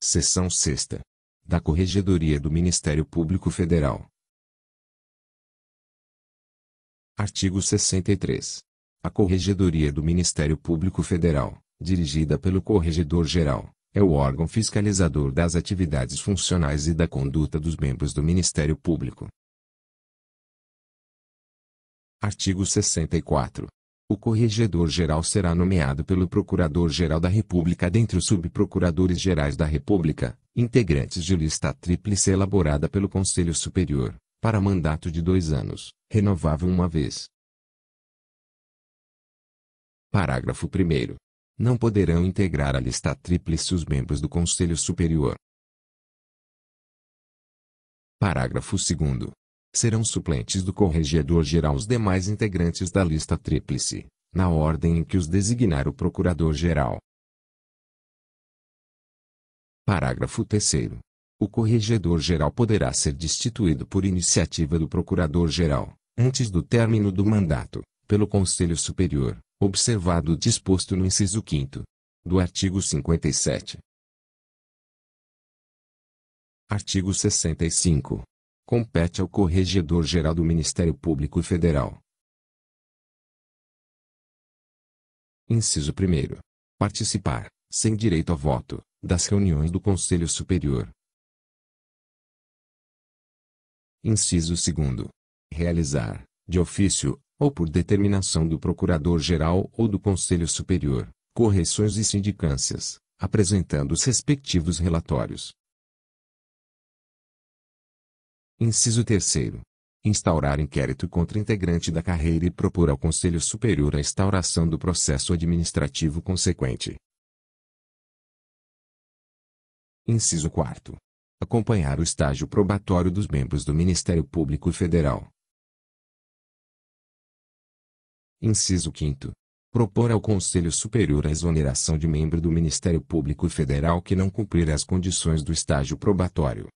Seção 6. Da Corregedoria do Ministério Público Federal. Artigo 63. A Corregedoria do Ministério Público Federal, dirigida pelo Corregedor-Geral, é o órgão fiscalizador das atividades funcionais e da conduta dos membros do Ministério Público. Artigo 64. O Corregedor-Geral será nomeado pelo Procurador-Geral da República dentre os Subprocuradores-Gerais da República, integrantes de lista tríplice elaborada pelo Conselho Superior, para mandato de dois anos, renovável uma vez. Parágrafo 1. Não poderão integrar a lista tríplice os membros do Conselho Superior. Parágrafo 2 serão suplentes do Corregedor-Geral os demais integrantes da lista tríplice, na ordem em que os designar o Procurador-Geral. Parágrafo 3 O Corregedor-Geral poderá ser destituído por iniciativa do Procurador-Geral, antes do término do mandato, pelo Conselho Superior, observado o disposto no inciso 5 do artigo 57. Artigo 65 compete ao Corregedor-Geral do Ministério Público Federal. Inciso 1. Participar, sem direito a voto, das reuniões do Conselho Superior. Inciso 2. Realizar, de ofício, ou por determinação do Procurador-Geral ou do Conselho Superior, correções e sindicâncias, apresentando os respectivos relatórios, Inciso 3 instaurar inquérito contra integrante da carreira e propor ao Conselho Superior a instauração do processo administrativo consequente. Inciso 4. Acompanhar o estágio probatório dos membros do Ministério Público Federal. Inciso 5. Propor ao Conselho Superior a exoneração de membro do Ministério Público Federal que não cumprir as condições do estágio probatório.